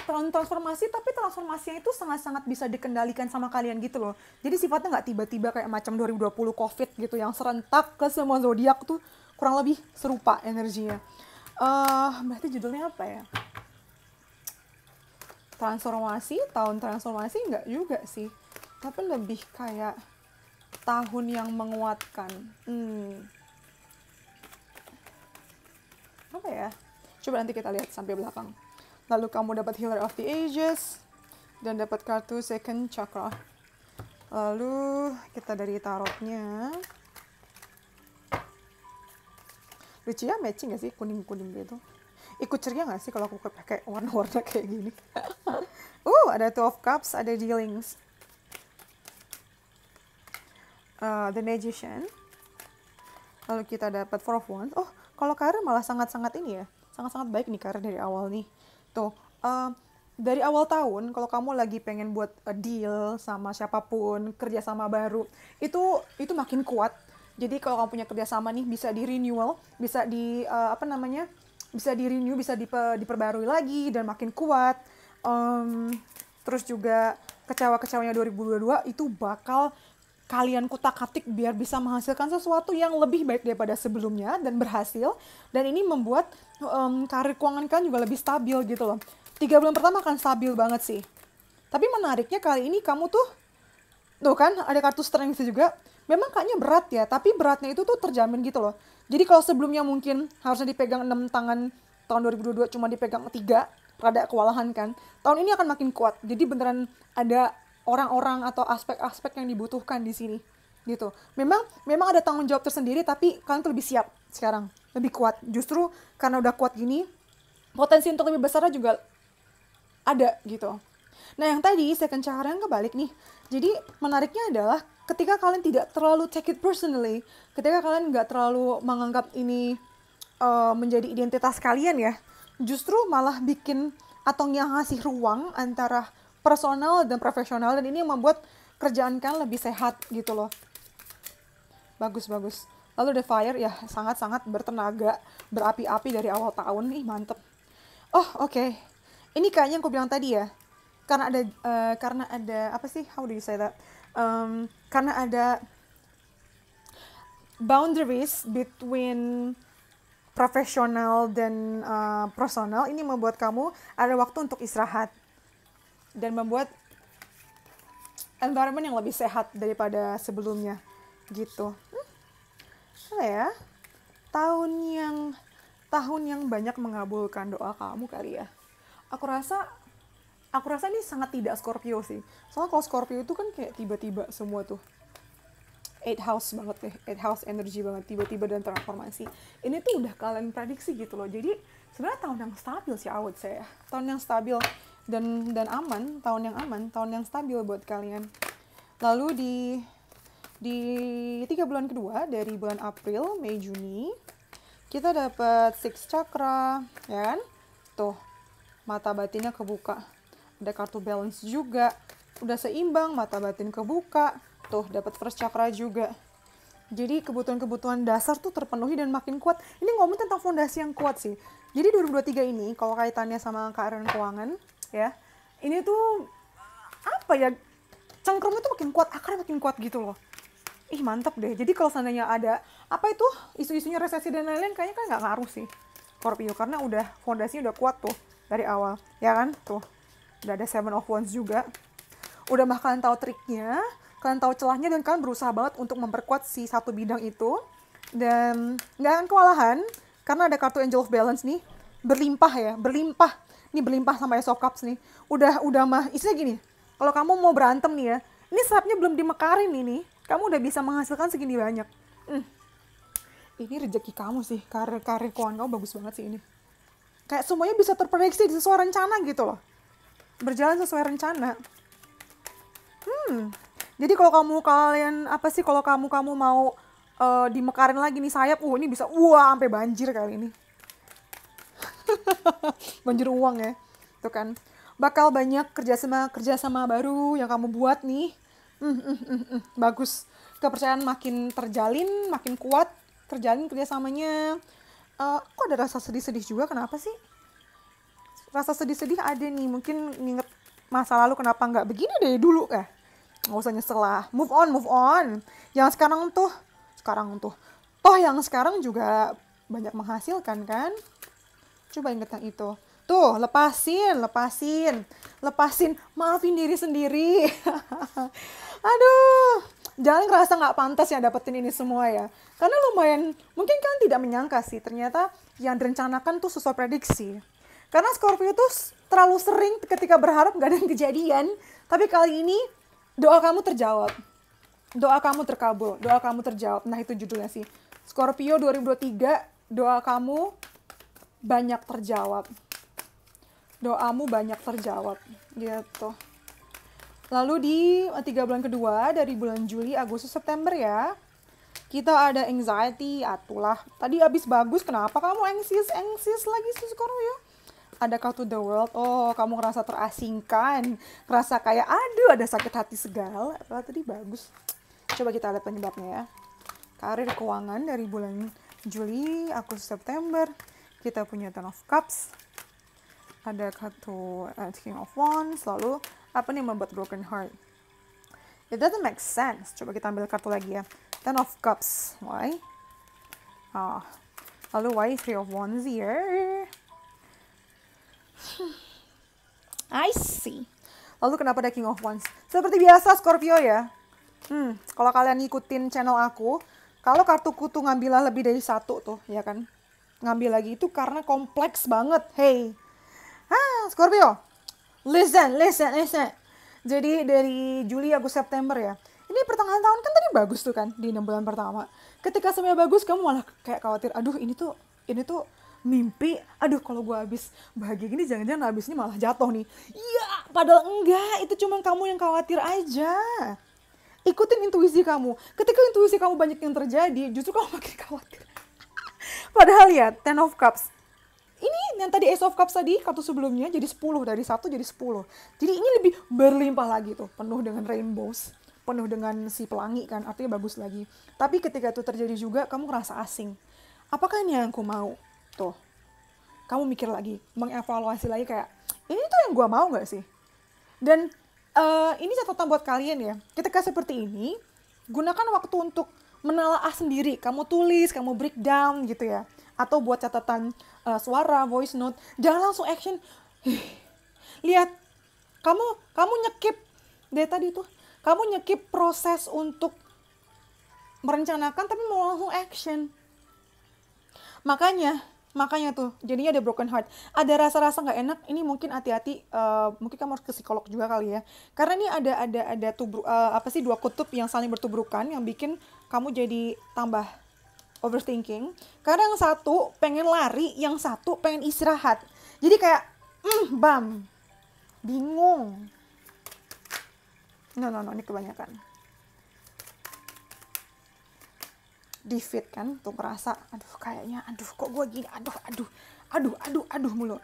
tahun transformasi tapi transformasinya itu sangat-sangat bisa dikendalikan sama kalian gitu loh jadi sifatnya nggak tiba-tiba kayak macam 2020 covid gitu yang serentak ke semua zodiak tuh kurang lebih serupa energinya uh, berarti judulnya apa ya transformasi tahun transformasi nggak juga sih tapi lebih kayak tahun yang menguatkan hmm. apa ya coba nanti kita lihat sampai belakang lalu kamu dapat healer of the ages dan dapat kartu second chakra lalu kita dari tarotnya lucu ya matching gak sih kuning-kuning gitu ikut ceria gak sih kalau aku pakai warna-warna kayak gini uh ada two of cups ada dealings Eh, The Magician. Lalu kita dapat Four of Wands. Oh, kalau karir malah sangat-sangat ini ya. Sangat-sangat baik nih karir dari awal nih. Tuh, uh, dari awal tahun kalau kamu lagi pengen buat a eh, deal sama siapapun, kerjasama baru, itu itu makin kuat. Jadi kalau kamu punya kerjasama nih bisa di renewal, bisa di uh, apa namanya, bisa di renew, bisa diper, diperbarui lagi dan makin kuat. Um, terus juga kecewa-kecewanya 2022 itu bakal kalian kutak-atik biar bisa menghasilkan sesuatu yang lebih baik daripada sebelumnya dan berhasil dan ini membuat um, karir keuangan kalian juga lebih stabil gitu loh tiga bulan pertama akan stabil banget sih tapi menariknya kali ini kamu tuh tuh kan ada kartu strength juga memang kayaknya berat ya tapi beratnya itu tuh terjamin gitu loh jadi kalau sebelumnya mungkin harusnya dipegang enam tangan tahun 2022 cuma dipegang tiga rada kewalahan kan tahun ini akan makin kuat jadi beneran ada orang-orang atau aspek-aspek yang dibutuhkan di sini gitu. Memang memang ada tanggung jawab tersendiri tapi kalian tuh lebih siap sekarang, lebih kuat. Justru karena udah kuat gini, potensi untuk lebih besar juga ada gitu. Nah, yang tadi second cara yang kebalik nih. Jadi menariknya adalah ketika kalian tidak terlalu take it personally, ketika kalian nggak terlalu menganggap ini uh, menjadi identitas kalian ya, justru malah bikin atau yang ngasih ruang antara personal dan profesional dan ini yang membuat kerjaan kalian lebih sehat gitu loh bagus bagus lalu the fire ya sangat sangat bertenaga berapi-api dari awal tahun nih mantep oh oke okay. ini kayaknya yang aku bilang tadi ya karena ada uh, karena ada apa sih how do you say that um, karena ada boundaries between profesional dan uh, personal ini membuat kamu ada waktu untuk istirahat dan membuat environment yang lebih sehat daripada sebelumnya gitu hmm, apa ya tahun yang tahun yang banyak mengabulkan doa kamu kali ya aku rasa aku rasa ini sangat tidak Scorpio sih soalnya kalau Scorpio itu kan kayak tiba-tiba semua tuh eight house banget deh eight house energy banget tiba-tiba dan transformasi ini tuh udah kalian prediksi gitu loh jadi sebenarnya tahun yang stabil sih awet saya. Ya. tahun yang stabil dan dan aman tahun yang aman tahun yang stabil buat kalian lalu di di tiga bulan kedua dari bulan April Mei Juni kita dapat six chakra ya kan tuh mata batinnya kebuka ada kartu balance juga udah seimbang mata batin kebuka tuh dapat first chakra juga jadi kebutuhan-kebutuhan dasar tuh terpenuhi dan makin kuat. Ini ngomong tentang fondasi yang kuat sih. Jadi 2023 ini kalau kaitannya sama keadaan keuangan, ya ini tuh apa ya cengkrumnya tuh makin kuat akarnya makin kuat gitu loh ih mantap deh jadi kalau seandainya ada apa itu isu-isunya resesi dan lain-lain kayaknya kan nggak ngaruh sih Scorpio karena udah fondasinya udah kuat tuh dari awal ya kan tuh udah ada Seven of Wands juga udah mah kalian tahu triknya kalian tahu celahnya dan kalian berusaha banget untuk memperkuat si satu bidang itu dan nggak akan kewalahan karena ada kartu Angel of Balance nih berlimpah ya berlimpah ini berlimpah sama esok cups nih udah udah mah isinya gini kalau kamu mau berantem nih ya ini sapnya belum dimekarin ini kamu udah bisa menghasilkan segini banyak hmm. ini rezeki kamu sih karir karir keuangan kamu bagus banget sih ini kayak semuanya bisa terprediksi sesuai rencana gitu loh berjalan sesuai rencana hmm jadi kalau kamu kalian apa sih kalau kamu kamu mau uh, dimekarin lagi nih sayap uh ini bisa wah uh, sampai banjir kali ini banjir uang ya itu kan bakal banyak kerja sama kerja sama baru yang kamu buat nih hmm, hmm, hmm, bagus kepercayaan makin terjalin makin kuat terjalin kerjasamanya uh, kok ada rasa sedih-sedih juga kenapa sih rasa sedih-sedih ada nih mungkin nginget masa lalu kenapa nggak begini deh dulu ya eh? nggak usah nyesel lah move on move on yang sekarang tuh sekarang tuh toh yang sekarang juga banyak menghasilkan kan Coba inget yang itu. Tuh, lepasin, lepasin, lepasin, maafin diri sendiri. Aduh, jangan ngerasa nggak pantas ya dapetin ini semua ya. Karena lumayan, mungkin kalian tidak menyangka sih, ternyata yang direncanakan tuh sesuai prediksi. Karena Scorpio tuh terlalu sering ketika berharap gak ada kejadian, tapi kali ini doa kamu terjawab. Doa kamu terkabul, doa kamu terjawab. Nah itu judulnya sih. Scorpio 2023, doa kamu banyak terjawab. Doamu banyak terjawab. Gitu. Lalu di tiga bulan kedua dari bulan Juli, Agustus, September ya. Kita ada anxiety, atulah. Tadi habis bagus, kenapa kamu anxious, anxious lagi sih sekarang ya? Ada call to the world, oh kamu ngerasa terasingkan, ngerasa kayak aduh ada sakit hati segala. tadi bagus. Coba kita lihat penyebabnya ya. Karir keuangan dari bulan Juli, Agustus, September kita punya Ten of Cups, ada kartu uh, eh, King of Wands, lalu apa nih membuat broken heart? It doesn't make sense. Coba kita ambil kartu lagi ya. Ten of Cups, why? Ah, lalu why Three of Wands here? Hmm. I see. Lalu kenapa ada King of Wands? Seperti biasa Scorpio ya. Hmm, kalau kalian ngikutin channel aku, kalau kartu kutu ngambillah lebih dari satu tuh, ya kan? ngambil lagi itu karena kompleks banget. Hey, ah Scorpio, listen, listen, listen. Jadi dari Juli, Agustus, September ya. Ini pertengahan tahun kan tadi bagus tuh kan di enam bulan pertama. Ketika semuanya bagus kamu malah kayak khawatir, aduh ini tuh ini tuh mimpi, aduh kalau gue habis bahagia gini jangan-jangan habisnya malah jatuh nih. Iya, padahal enggak, itu cuma kamu yang khawatir aja ikutin intuisi kamu. Ketika intuisi kamu banyak yang terjadi, justru kamu makin khawatir. Padahal ya, Ten of Cups. Ini yang tadi Ace of Cups tadi, kartu sebelumnya jadi 10. Dari satu jadi 10. Jadi ini lebih berlimpah lagi tuh. Penuh dengan rainbows. Penuh dengan si pelangi kan. Artinya bagus lagi. Tapi ketika itu terjadi juga, kamu ngerasa asing. Apakah ini yang aku mau? Tuh. Kamu mikir lagi. Mengevaluasi lagi kayak, ini tuh yang gue mau gak sih? Dan uh, ini catatan buat kalian ya. Ketika seperti ini, gunakan waktu untuk menalaah sendiri kamu tulis kamu breakdown gitu ya atau buat catatan uh, suara voice note jangan langsung action lihat kamu kamu nyekip dari tadi tuh kamu nyekip proses untuk merencanakan tapi mau langsung action makanya makanya tuh jadinya ada broken heart ada rasa-rasa nggak enak ini mungkin hati-hati uh, mungkin kamu harus ke psikolog juga kali ya karena ini ada ada ada tubru, uh, apa sih dua kutub yang saling bertubrukan yang bikin kamu jadi tambah overthinking karena yang satu pengen lari yang satu pengen istirahat jadi kayak mm, bam bingung no no no ini kebanyakan defeat kan tuh ngerasa aduh kayaknya aduh kok gue gini aduh aduh aduh aduh aduh mulu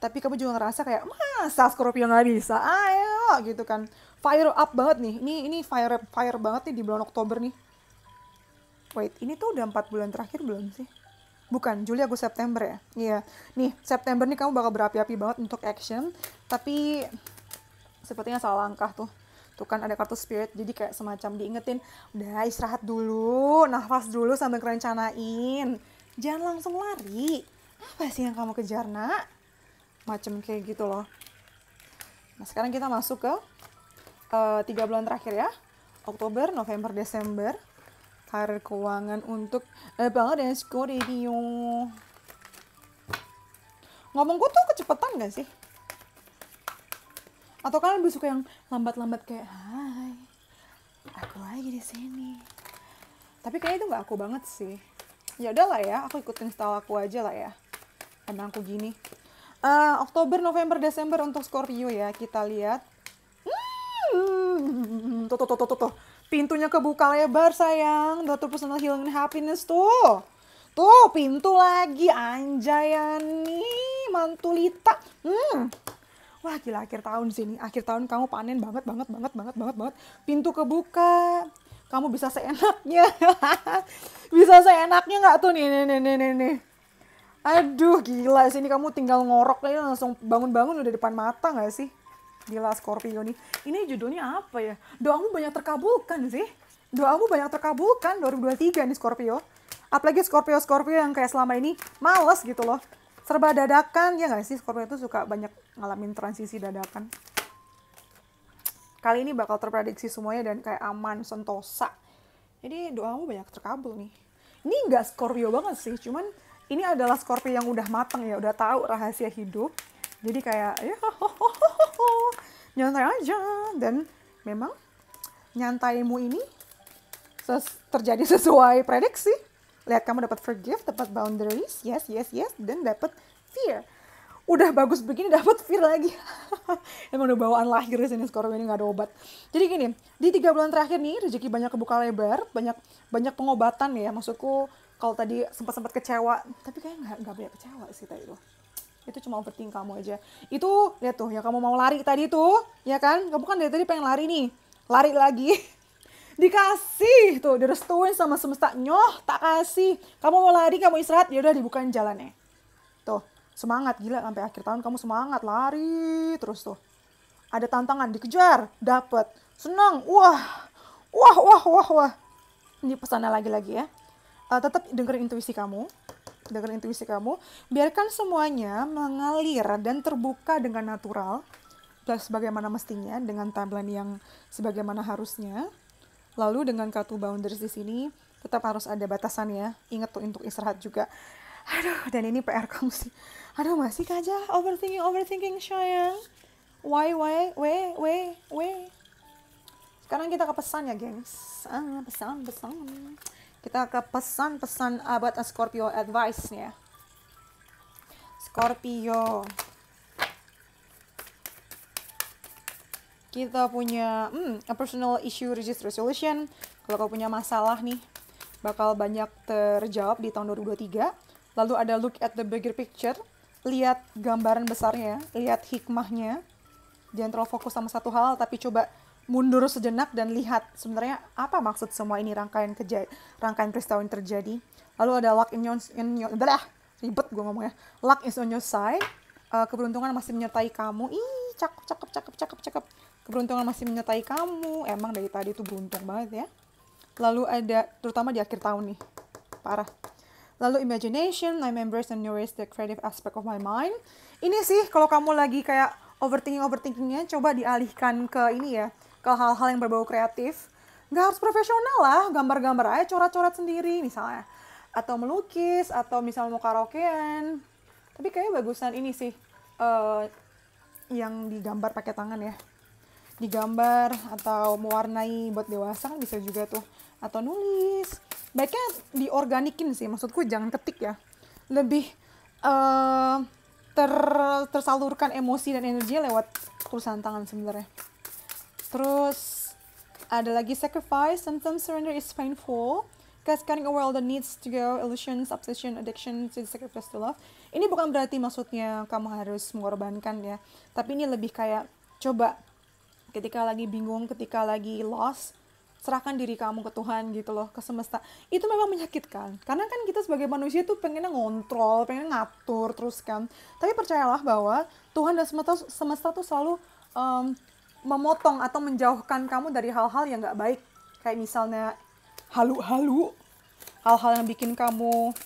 tapi kamu juga ngerasa kayak masa Scorpio nggak bisa ayo gitu kan fire up banget nih ini ini fire fire banget nih di bulan Oktober nih Wait, ini tuh udah 4 bulan terakhir belum sih? Bukan, Juli, aku September ya? Iya. Nih, September nih kamu bakal berapi-api banget untuk action. Tapi, sepertinya salah langkah tuh. Tuh kan ada kartu spirit, jadi kayak semacam diingetin. Udah, istirahat dulu, nafas dulu sambil kerencanain. Jangan langsung lari. Apa sih yang kamu kejar, nak? Macem kayak gitu loh. Nah, sekarang kita masuk ke eh, tiga 3 bulan terakhir ya. Oktober, November, Desember karir keuangan untuk eh banget ya ngomong ngomongku tuh kecepatan gak sih atau kalian lebih suka yang lambat-lambat kayak hai aku lagi di sini tapi kayaknya itu nggak aku banget sih ya udahlah ya aku ikutin style aku aja lah ya emang aku gini uh, Oktober November Desember untuk Scorpio ya kita lihat hmm, tuh tuh tuh tuh tuh Pintunya kebuka lebar sayang. Dokter personal healing and happiness tuh. Tuh pintu lagi Anjayani Mantulita. Hmm. Wah gila akhir tahun sih ini, Akhir tahun kamu panen banget banget banget banget banget banget. Pintu kebuka. Kamu bisa seenaknya. bisa seenaknya nggak tuh nih nih nih nih nih. Aduh gila sih ini kamu tinggal ngorok aja langsung bangun-bangun udah depan mata nggak sih? Gila Scorpio nih. Ini judulnya apa ya? Doamu banyak terkabulkan sih. Doamu banyak terkabulkan 2023 nih Scorpio. Apalagi Scorpio-Scorpio yang kayak selama ini males gitu loh. Serba dadakan, ya nggak sih? Scorpio itu suka banyak ngalamin transisi dadakan. Kali ini bakal terprediksi semuanya dan kayak aman, sentosa. Jadi doamu banyak terkabul nih. Ini nggak Scorpio banget sih, cuman ini adalah Scorpio yang udah mateng ya, udah tahu rahasia hidup jadi kayak ya ho, ho, ho, ho, nyantai aja dan memang nyantaimu ini ses terjadi sesuai prediksi lihat kamu dapat forgive dapat boundaries yes yes yes dan dapat fear udah bagus begini dapat fear lagi emang udah bawaan lahir sini Scorpio ini nggak ada obat jadi gini di tiga bulan terakhir nih rezeki banyak kebuka lebar banyak banyak pengobatan ya maksudku kalau tadi sempat sempat kecewa tapi kayak nggak nggak banyak kecewa sih tadi itu itu cuma overthinking kamu aja itu lihat tuh ya kamu mau lari tadi tuh ya kan kamu kan dari tadi pengen lari nih lari lagi dikasih tuh direstuin sama semesta nyoh tak kasih kamu mau lari kamu istirahat ya udah dibukain jalannya tuh semangat gila sampai akhir tahun kamu semangat lari terus tuh ada tantangan dikejar dapat senang wah wah wah wah wah ini pesannya lagi-lagi ya uh, eh, tetap dengerin intuisi kamu dengan intuisi kamu. Biarkan semuanya mengalir dan terbuka dengan natural, plus sebagaimana mestinya dengan timeline yang sebagaimana harusnya. Lalu dengan kartu boundaries di sini tetap harus ada batasan ya. Ingat tuh untuk istirahat juga. Aduh, dan ini PR kamu sih. Aduh, masih aja overthinking, overthinking, sayang. Why, why, why, why, why. Sekarang kita ke pesan ya, gengs. Ah, pesan, pesan kita ke pesan-pesan abad Scorpio advice-nya. Scorpio. Kita punya hmm, a personal issue resist resolution. Kalau kau punya masalah nih, bakal banyak terjawab di tahun 2023. Lalu ada look at the bigger picture. Lihat gambaran besarnya, lihat hikmahnya. Jangan terlalu fokus sama satu hal, tapi coba mundur sejenak dan lihat sebenarnya apa maksud semua ini rangkaian keja rangkaian peristiwa yang terjadi. Lalu ada luck in your, your blah, ribet gue ngomongnya. Luck is on your side. Uh, keberuntungan masih menyertai kamu. Ih, cakep, cakep, cakep, cakep, cakep. Keberuntungan masih menyertai kamu. Emang dari tadi tuh beruntung banget ya. Lalu ada, terutama di akhir tahun nih. Parah. Lalu imagination, I embrace and nourish the creative aspect of my mind. Ini sih kalau kamu lagi kayak overthinking overthinkingnya coba dialihkan ke ini ya ke hal-hal yang berbau kreatif nggak harus profesional lah gambar-gambar aja coret-coret sendiri misalnya atau melukis atau misalnya mau karaokean tapi kayaknya bagusan ini sih uh, yang digambar pakai tangan ya digambar atau mewarnai buat dewasa kan bisa juga tuh atau nulis baiknya diorganikin sih maksudku jangan ketik ya lebih uh, ter tersalurkan emosi dan energi lewat tulisan tangan sebenarnya Terus ada lagi sacrifice, sometimes surrender is painful. Guys, cutting away all the needs to go, illusions, obsession, addiction, to sacrifice to love. Ini bukan berarti maksudnya kamu harus mengorbankan ya. Tapi ini lebih kayak coba ketika lagi bingung, ketika lagi lost, serahkan diri kamu ke Tuhan gitu loh, ke semesta. Itu memang menyakitkan. Karena kan kita sebagai manusia tuh pengen ngontrol, pengen ngatur terus kan. Tapi percayalah bahwa Tuhan dan semesta, semesta tuh selalu um, memotong atau menjauhkan kamu dari hal-hal yang gak baik kayak misalnya halu-halu hal-hal yang bikin kamu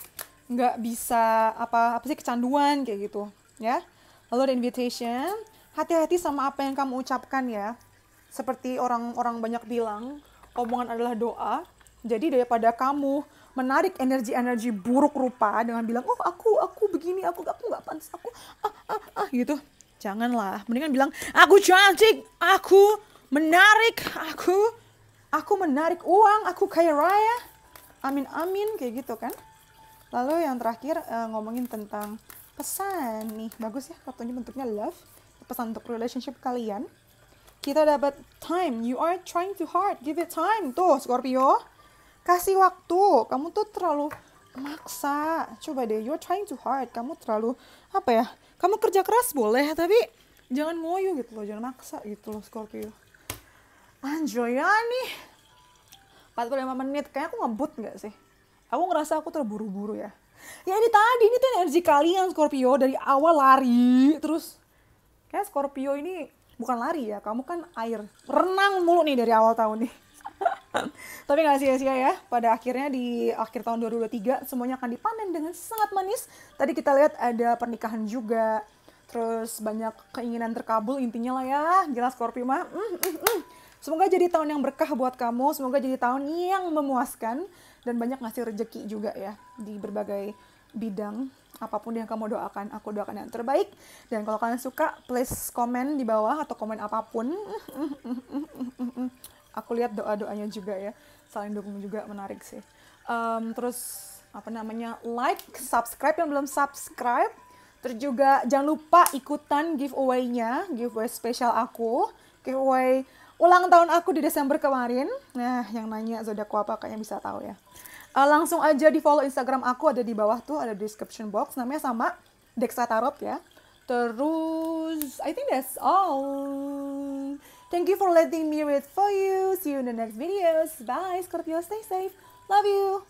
gak bisa apa apa sih kecanduan kayak gitu ya lalu ada invitation hati-hati sama apa yang kamu ucapkan ya seperti orang-orang banyak bilang omongan adalah doa jadi daripada kamu menarik energi-energi buruk rupa dengan bilang oh aku aku begini aku aku nggak pantas aku ah ah ah gitu Janganlah, mendingan bilang aku cantik, aku menarik, aku aku menarik uang, aku kaya raya. Amin amin kayak gitu kan. Lalu yang terakhir uh, ngomongin tentang pesan nih. Bagus ya kartunya bentuknya love. Pesan untuk relationship kalian. Kita dapat time. You are trying too hard. Give it time. Tuh Scorpio. Kasih waktu. Kamu tuh terlalu maksa coba deh you're trying too hard kamu terlalu apa ya kamu kerja keras boleh tapi jangan ngoyo gitu loh jangan maksa gitu loh Scorpio ah, nih, 45 menit kayaknya aku ngebut nggak sih aku ngerasa aku terburu-buru ya ya ini tadi ini tuh energi kalian Scorpio dari awal lari terus kayak Scorpio ini bukan lari ya kamu kan air renang mulu nih dari awal tahun nih tapi nggak sia-sia ya, pada akhirnya di akhir tahun 2023 semuanya akan dipanen dengan sangat manis. Tadi kita lihat ada pernikahan juga, terus banyak keinginan terkabul intinya lah ya, jelas Scorpio mah. Mm, mm, mm. Semoga jadi tahun yang berkah buat kamu, semoga jadi tahun yang memuaskan dan banyak ngasih rejeki juga ya di berbagai bidang apapun yang kamu doakan aku doakan yang terbaik dan kalau kalian suka please komen di bawah atau komen apapun mm, mm, mm, aku lihat doa doanya juga ya saling dukung juga menarik sih um, terus apa namanya like subscribe yang belum subscribe terus juga jangan lupa ikutan giveaway-nya giveaway spesial aku giveaway ulang tahun aku di Desember kemarin nah yang nanya zodiak apa kayaknya bisa tahu ya uh, langsung aja di follow Instagram aku ada di bawah tuh ada description box namanya sama Dexa Tarot ya terus I think that's all Thank you for letting me read for you. See you in the next videos. Bye, Scorpio. Stay safe. Love you.